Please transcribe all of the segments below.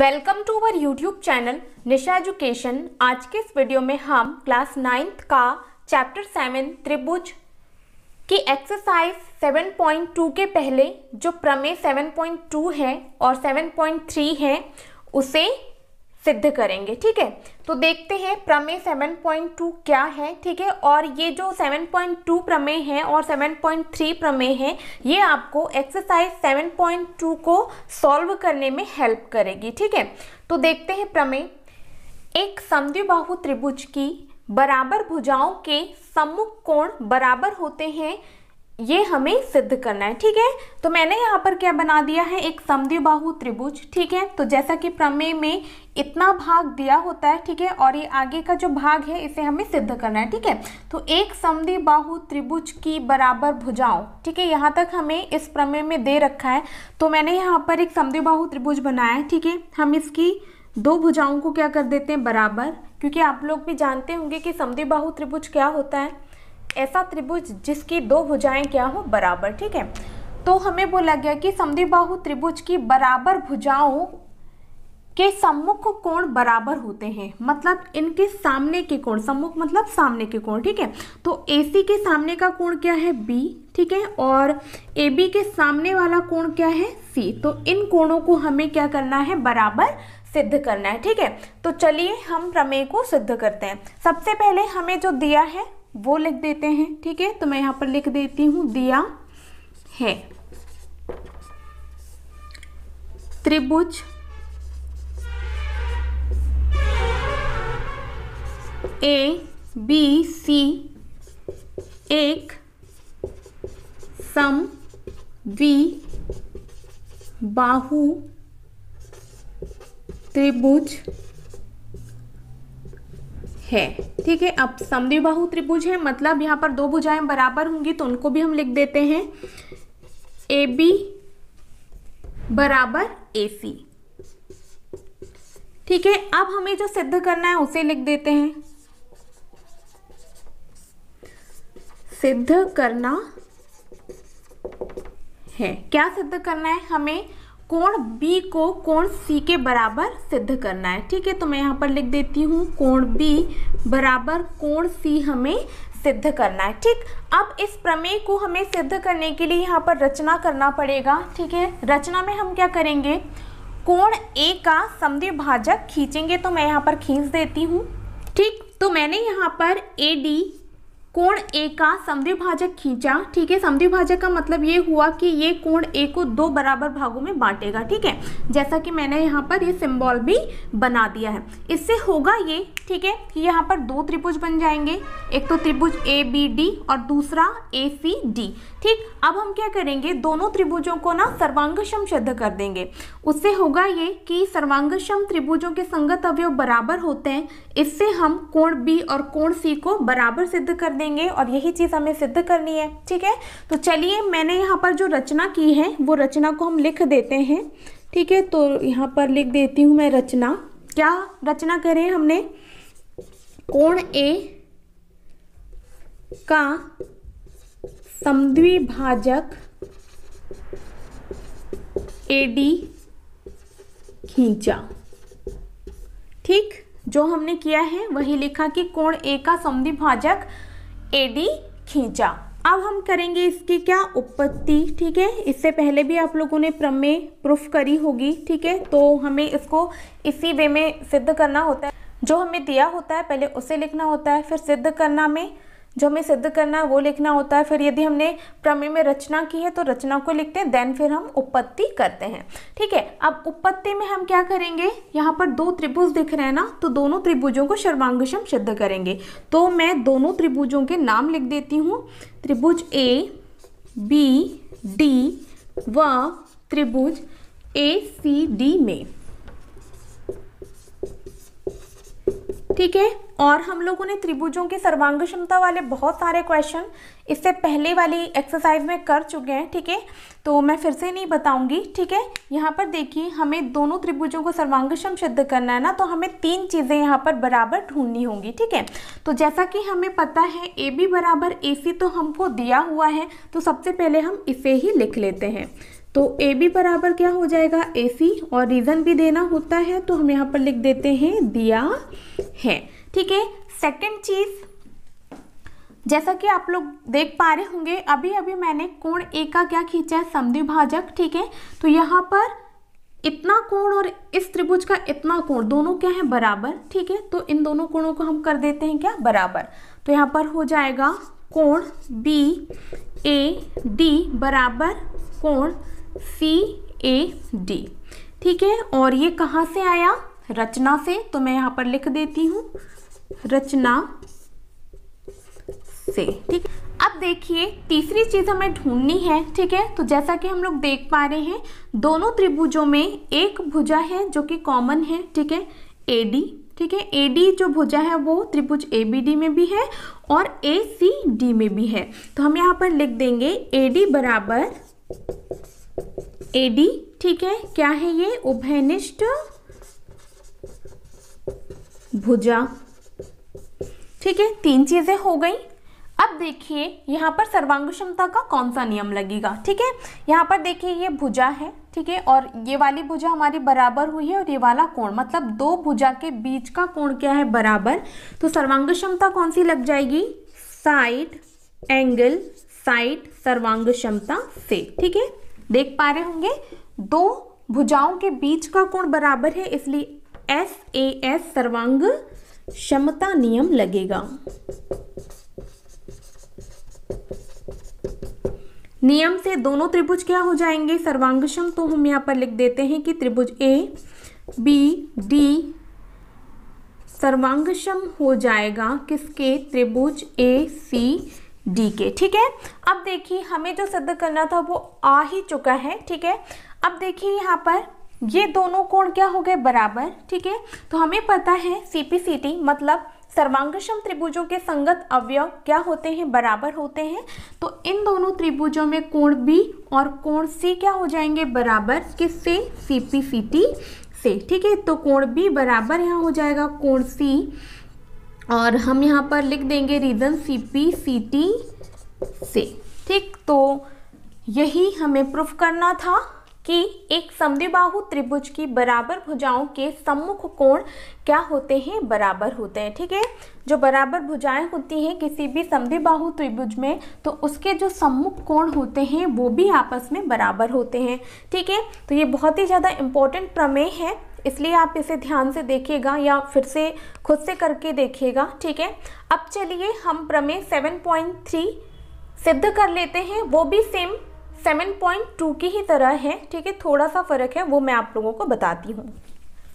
welcome to our YouTube channel Nisha education आज के इस वीडियो में हम क्लास नाइन्थ का चैप्टर सेवन त्रिभुज की एक्सरसाइज 7.2 के पहले जो प्रमेय 7.2 है और 7.3 है उसे सिद्ध करेंगे ठीक है तो देखते हैं प्रमेय 7.2 क्या है ठीक है और ये जो 7.2 प्रमेय है और 7.3 प्रमेय है ये आपको एक्सरसाइज 7.2 को सॉल्व करने में हेल्प करेगी ठीक है तो देखते हैं प्रमेय एक समद्विबाहु त्रिभुज की बराबर भुजाओं के सम्मुख कोण बराबर होते हैं ये हमें सिद्ध करना है ठीक है तो मैंने यहाँ पर क्या बना दिया है एक समद्विबाहु त्रिभुज ठीक है तो जैसा कि प्रमेय में इतना भाग दिया होता है ठीक है और ये आगे का जो भाग है इसे हमें सिद्ध करना है ठीक है तो एक समी बाहु त्रिभुज की बराबर भुजाओं ठीक है यहाँ तक हमें इस प्रमेय में दे रखा है तो मैंने यहाँ पर एक समी बाहु त्रिभुज बनाया है ठीक है हम इसकी दो भुजाओं को क्या कर देते हैं बराबर क्योंकि आप लोग भी जानते होंगे कि समी बाहु त्रिभुज क्या होता है ऐसा त्रिभुज जिसकी दो भुजाएं क्या हो बराबर ठीक है तो हमें बोला गया कि समी बाहु त्रिभुज की बराबर भुजाओं के सम्मुख कोण बराबर होते हैं मतलब इनके सामने के कोण सम्मुख मतलब सामने के कोण ठीक है तो ए के सामने का कोण क्या है बी ठीक है और ए बी के सामने वाला कोण क्या है सी तो इन कोणों को हमें क्या करना है बराबर सिद्ध करना है ठीक है तो चलिए हम प्रमेय को सिद्ध करते हैं सबसे पहले हमें जो दिया है वो लिख देते हैं ठीक है तो मैं यहाँ पर लिख देती हूँ दिया है त्रिभुज ए बी सी एक सम द्वि बाहु त्रिभुज है ठीक है अब समद्विबाहु त्रिभुज है मतलब यहाँ पर दो भुजाएं बराबर होंगी तो उनको भी हम लिख देते हैं ए बी बराबर ए सी ठीक है अब हमें जो सिद्ध करना है उसे लिख देते हैं सिद्ध करना है क्या सिद्ध करना है हमें कोण B को कोण C के बराबर सिद्ध करना है ठीक है तो मैं यहाँ पर लिख देती हूँ कोण बी बराबर कोण सी हमें सिद्ध करना है ठीक अब इस प्रमेय को हमें सिद्ध करने के लिए यहाँ पर रचना करना पड़ेगा ठीक है रचना में हम क्या करेंगे कोण ए का भाजक खींचेंगे तो मैं यहाँ पर खींच देती हूँ ठीक तो मैंने यहाँ पर ए डी कोण ए का समद्विभाजक खींचा ठीक है समद्विभाजक का मतलब ये हुआ कि ये कोण ए को दो बराबर भागों में बांटेगा ठीक है जैसा कि मैंने यहाँ पर ये सिंबल भी बना दिया है इससे होगा ये ठीक है यहाँ पर दो त्रिभुज बन जाएंगे एक तो त्रिभुज ए बी डी और दूसरा ए सी डी ठीक अब हम क्या करेंगे दोनों त्रिभुजों को ना सर्वांगसम सिद्ध कर देंगे उससे होगा ये कि सर्वांगसम त्रिभुजों के संगत अवयव बराबर होते हैं इससे हम कोण बी और कोण सी को बराबर सिद्ध कर देंगे और यही चीज़ हमें सिद्ध करनी है ठीक है तो चलिए मैंने यहाँ पर जो रचना की है वो रचना को हम लिख देते हैं ठीक है तो यहाँ पर लिख देती हूँ मैं रचना क्या रचना करें हमने कोण ए का समद्विभाजक एडी खींचा ठीक जो हमने किया है वही लिखा कि कोण ए का समद्विभाजक एडी खींचा अब हम करेंगे इसकी क्या उत्पत्ति ठीक है इससे पहले भी आप लोगों ने प्रमेय प्रूफ करी होगी ठीक है तो हमें इसको इसी वे में सिद्ध करना होता है जो हमें दिया होता है पहले उसे लिखना होता है फिर सिद्ध करना में जो हमें सिद्ध करना है वो लिखना होता है फिर यदि हमने प्रमेय में रचना की है तो रचना को लिखते हैं देन फिर हम उपपत्ति करते हैं ठीक है अब उपपत्ति में हम क्या करेंगे यहाँ पर दो त्रिभुज दिख रहे हैं ना तो दोनों त्रिभुजों को सर्वांगशम सिद्ध करेंगे तो मैं दोनों त्रिभुजों के नाम लिख देती हूँ त्रिभुज ए बी डी व त्रिभुज ए सी डी में ठीक है और हम लोगों ने त्रिभुजों की सर्वांग क्षमता वाले बहुत सारे क्वेश्चन इससे पहले वाली एक्सरसाइज में कर चुके हैं ठीक है तो मैं फिर से नहीं बताऊंगी ठीक है यहाँ पर देखिए हमें दोनों त्रिभुजों को सर्वांगक्षम सिद्ध करना है ना तो हमें तीन चीज़ें यहाँ पर बराबर ढूंढनी होंगी ठीक है तो जैसा कि हमें पता है ए बी बराबर ए सी तो हमको दिया हुआ है तो सबसे पहले हम इसे ही लिख लेते हैं तो ए बी बराबर क्या हो जाएगा ए सी और रीज़न भी देना होता है तो हम यहाँ पर लिख देते हैं दिया है ठीक है सेकेंड चीज़ जैसा कि आप लोग देख पा रहे होंगे अभी अभी मैंने कोण ए का क्या खींचा है समद्विभाजक ठीक है तो यहाँ पर इतना कोण और इस त्रिभुज का इतना कोण दोनों क्या है बराबर ठीक है तो इन दोनों कोणों को हम कर देते हैं क्या बराबर तो यहाँ पर हो जाएगा कोण बी ए डी बराबर कोण सी ए डी ठीक है और ये कहाँ से आया रचना से तो मैं यहाँ पर लिख देती हूँ रचना से ठीक अब देखिए तीसरी चीज हमें ढूंढनी है ठीक है तो जैसा कि हम लोग देख पा रहे हैं दोनों त्रिभुजों में एक भुजा है जो कि कॉमन है ठीक है ए डी ठीक है ए डी जो भुजा है वो त्रिभुज ए बी डी में भी है और ए सी डी में भी है तो हम यहाँ पर लिख देंगे ए डी बराबर एडी ठीक है क्या है ये उभयनिष्ठ भुजा ठीक है तीन चीजें हो गई अब देखिए यहां पर सर्वांग क्षमता का कौन सा नियम लगेगा ठीक है यहां पर देखिए ये भुजा है ठीक है और ये वाली भुजा हमारी बराबर हुई है और ये वाला कोण मतलब दो भुजा के बीच का कोण क्या है बराबर तो सर्वांग क्षमता कौन सी लग जाएगी साइड एंगल साइड सर्वांग क्षमता से ठीक है देख पा रहे होंगे दो भुजाओं के बीच का कोण बराबर है इसलिए एस ए एस सर्वांग क्षमता नियम लगेगा नियम से दोनों त्रिभुज क्या हो जाएंगे सर्वांगक्षम तो हम यहां पर लिख देते हैं कि त्रिभुज ए बी डी सर्वांगक्षम हो जाएगा किसके त्रिभुज ए सी डी के ठीक है अब देखिए हमें जो सिद्ध करना था वो आ ही चुका है ठीक है अब देखिए यहाँ पर ये दोनों कोण क्या हो गए बराबर ठीक है तो हमें पता है सी सी पी टी मतलब सर्वांगशम त्रिभुजों के संगत अवयव क्या होते हैं बराबर होते हैं तो इन दोनों त्रिभुजों में कोण बी और कोण सी क्या हो जाएंगे बराबर किससे टी से ठीक है तो कोण बी बराबर यहाँ हो जाएगा कोण सी और हम यहाँ पर लिख देंगे reason C P C T से ठीक तो यही हमें प्रूफ करना था कि एक समद्विबाहु त्रिभुज की बराबर भुजाओं के सम्मुख कोण क्या होते हैं बराबर होते हैं ठीक है जो बराबर भुजाएं होती हैं किसी भी समद्विबाहु त्रिभुज में तो उसके जो सम्मुख कोण होते हैं वो भी आपस में बराबर होते हैं ठीक है तो ये बहुत ही ज़्यादा इम्पोर्टेंट प्रमेय है इसलिए आप इसे ध्यान से देखिएगा या फिर से खुद से करके देखिएगा ठीक है अब चलिए हम प्रमेय 7.3 सिद्ध कर लेते हैं वो भी सेम 7.2 की ही तरह है ठीक है थोड़ा सा फर्क है वो मैं आप लोगों को बताती हूँ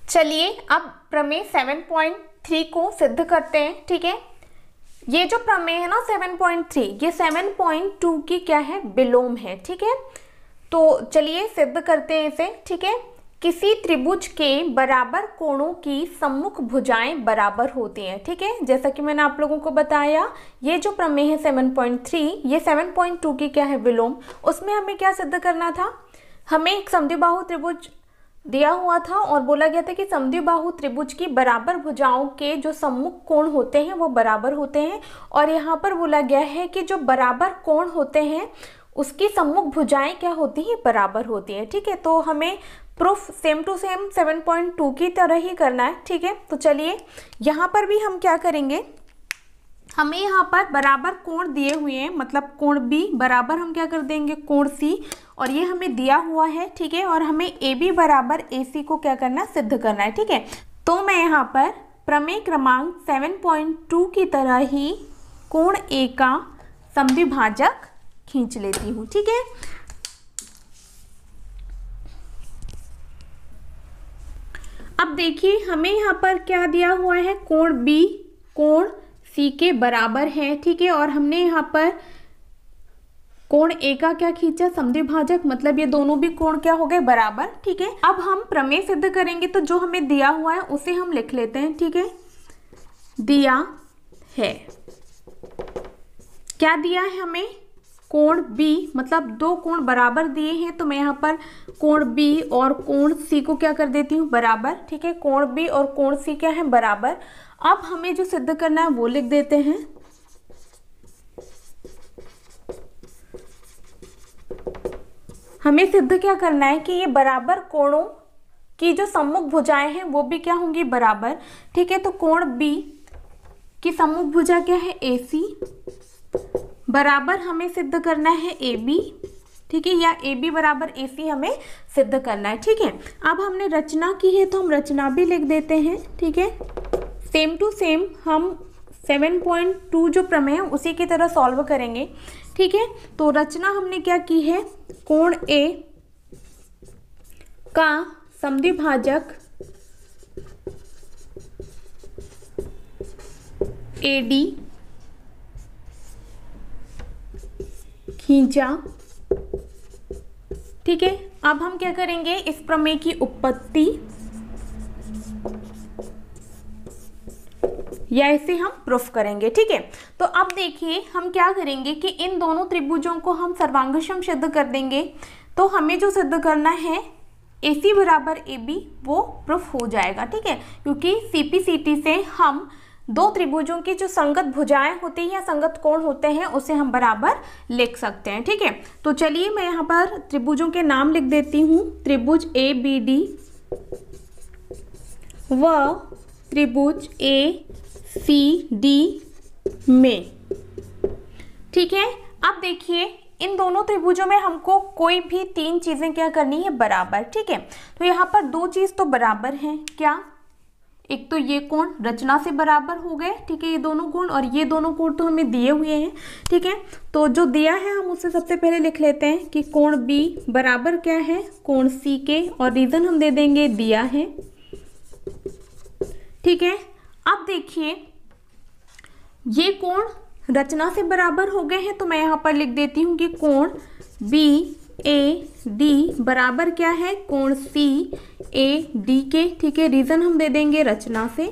चलिए अब प्रमेय 7.3 को सिद्ध करते हैं ठीक है ये जो प्रमेय है ना 7.3 ये 7.2 की क्या है विलोम है ठीक है तो चलिए सिद्ध करते हैं इसे ठीक है किसी त्रिभुज के बराबर कोणों की सम्मुख भुजाएं बराबर होती हैं ठीक है जैसा कि मैंने आप लोगों को बताया ये जो प्रमेय है 7.3 ये 7.2 की क्या है विलोम उसमें हमें क्या सिद्ध करना था हमें एक समद्विबाहु त्रिभुज दिया हुआ था और बोला गया था कि समद्विबाहु त्रिभुज की बराबर भुजाओं के जो सम्मुख कोण होते हैं वो बराबर होते हैं और यहाँ पर बोला गया है कि जो बराबर कोण होते हैं उसकी सम्मुख भुजाएं क्या होती हैं बराबर होती हैं ठीक है तो हमें प्रूफ सेम टू सेम 7.2 की तरह ही करना है ठीक है तो चलिए यहाँ पर भी हम क्या करेंगे हमें यहाँ पर बराबर कोण दिए हुए हैं मतलब कोण बी बराबर हम क्या कर देंगे कोण सी और ये हमें दिया हुआ है ठीक है और हमें ए बी बराबर ए सी को क्या करना सिद्ध करना है ठीक है तो मैं यहाँ पर प्रमेय क्रमांक 7.2 की तरह ही कोण ए का संविभाजक खींच लेती हूँ ठीक है अब देखिए हमें यहाँ पर क्या दिया हुआ है कोण बी कोण सी के बराबर है ठीक है और हमने यहाँ पर कोण ए का क्या खींचा भाजक मतलब ये दोनों भी कोण क्या हो गए बराबर ठीक है अब हम प्रमेय सिद्ध करेंगे तो जो हमें दिया हुआ है उसे हम लिख लेते हैं ठीक है दिया है क्या दिया है हमें कोण बी मतलब दो कोण बराबर दिए हैं तो मैं यहाँ पर कोण बी और कोण सी को क्या कर देती हूँ बराबर ठीक है कोण बी और कोण सी क्या है बराबर अब हमें जो सिद्ध करना है वो लिख देते हैं हमें सिद्ध क्या करना है कि ये बराबर कोणों की जो सम्मुख भुजाएं हैं वो भी क्या होंगी बराबर ठीक है तो कोण बी की सम्मुख भुजा क्या है ए बराबर हमें सिद्ध करना है ए बी ठीक है या ए बी बराबर ए सी हमें सिद्ध करना है ठीक है अब हमने रचना की है तो हम रचना भी लिख देते हैं ठीक है सेम टू सेम हम 7.2 जो प्रमेय है उसी की तरह सॉल्व करेंगे ठीक है तो रचना हमने क्या की है कोण ए का समिभाजक ए डी खींचा ठीक है अब हम क्या करेंगे इस प्रमेय की उत्पत्ति या इसे हम प्रूफ करेंगे ठीक है तो अब देखिए हम क्या करेंगे कि इन दोनों त्रिभुजों को हम सर्वांगसम सिद्ध कर देंगे तो हमें जो सिद्ध करना है ए सी बराबर ए बी वो प्रूफ हो जाएगा ठीक है क्योंकि सी पी सी टी से हम दो त्रिभुजों की जो संगत भुजाएं होती हैं या संगत कोण होते हैं उसे हम बराबर लिख सकते हैं ठीक है तो चलिए मैं यहाँ पर त्रिभुजों के नाम लिख देती हूँ त्रिभुज ए बी डी व त्रिभुज ए सी डी में ठीक है अब देखिए इन दोनों त्रिभुजों में हमको कोई भी तीन चीज़ें क्या करनी है बराबर ठीक है तो यहाँ पर दो चीज़ तो बराबर हैं क्या एक तो ये कोण रचना से बराबर हो गए ठीक है ये दोनों कोण और ये दोनों कोण तो हमें दिए हुए हैं ठीक है तो जो दिया है हम उससे सबसे पहले लिख लेते हैं कि कोण बी बराबर क्या है कोण सी के और रीज़न हम दे देंगे दिया है ठीक है अब देखिए ये कोण रचना से बराबर हो गए हैं तो मैं यहां पर लिख देती हूं कि कोण बी ए डी बराबर क्या है कोण सी ए डी के ठीक है रीजन हम दे देंगे रचना से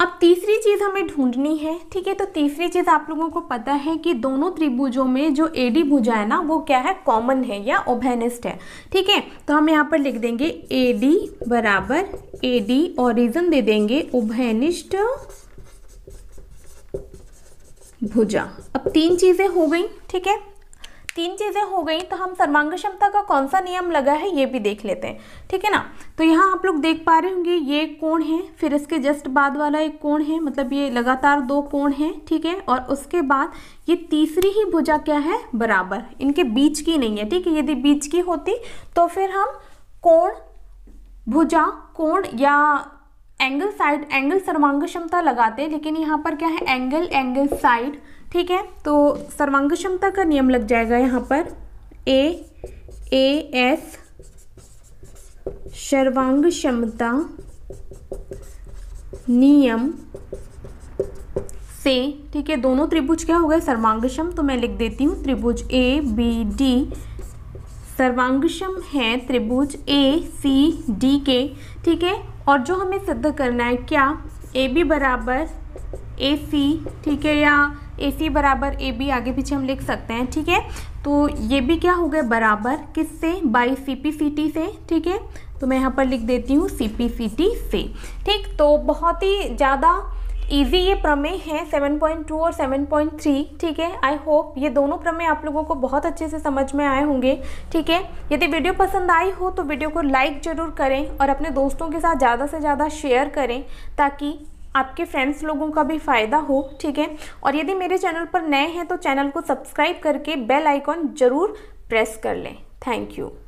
अब तीसरी चीज़ हमें ढूंढनी है ठीक है तो तीसरी चीज़ आप लोगों को पता है कि दोनों त्रिभुजों में जो ए डी भुजा है ना वो क्या है कॉमन है या ओभेनिस्ट है ठीक है तो हम यहाँ पर लिख देंगे ए डी बराबर ए डी और रीजन दे देंगे ओभेनिस्ट भुजा अब तीन चीज़ें हो गई ठीक है तीन चीज़ें हो गई तो हम सर्वांग क्षमता का कौन सा नियम लगा है ये भी देख लेते हैं ठीक है ना तो यहाँ आप लोग देख पा रहे होंगे ये कोण है फिर इसके जस्ट बाद वाला एक कोण है मतलब ये लगातार दो कोण है ठीक है और उसके बाद ये तीसरी ही भुजा क्या है बराबर इनके बीच की नहीं है ठीक है यदि बीच की होती तो फिर हम कोण भुजा कोण या एंगल साइड एंगल सर्वांग क्षमता लगाते लेकिन यहाँ पर क्या है एंगल एंगल साइड ठीक है तो सर्वांग क्षमता का नियम लग जाएगा यहाँ पर ए ए एस सर्वांग क्षमता नियम से ठीक है दोनों त्रिभुज क्या हो गए सर्वांगक्षम तो मैं लिख देती हूँ त्रिभुज ए बी डी सर्वांगक्षम है त्रिभुज ए सी डी के ठीक है और जो हमें सिद्ध करना है क्या ए बी बराबर ए सी ठीक है या ए सी बराबर ए बी आगे पीछे हम लिख सकते हैं ठीक है तो ये भी क्या हो गया बराबर किससे by C P C T से ठीक है तो मैं यहाँ पर लिख देती हूँ सी पी सी टी से ठीक तो बहुत ही ज़्यादा ईजी ये प्रमेय है 7.2 और 7.3 ठीक है आई होप ये दोनों प्रमेय आप लोगों को बहुत अच्छे से समझ में आए होंगे ठीक है यदि वीडियो पसंद आई हो तो वीडियो को लाइक ज़रूर करें और अपने दोस्तों के साथ ज़्यादा से ज़्यादा शेयर करें ताकि आपके फ्रेंड्स लोगों का भी फ़ायदा हो ठीक है और यदि मेरे चैनल पर नए हैं तो चैनल को सब्सक्राइब करके बेल आइकॉन ज़रूर प्रेस कर लें थैंक यू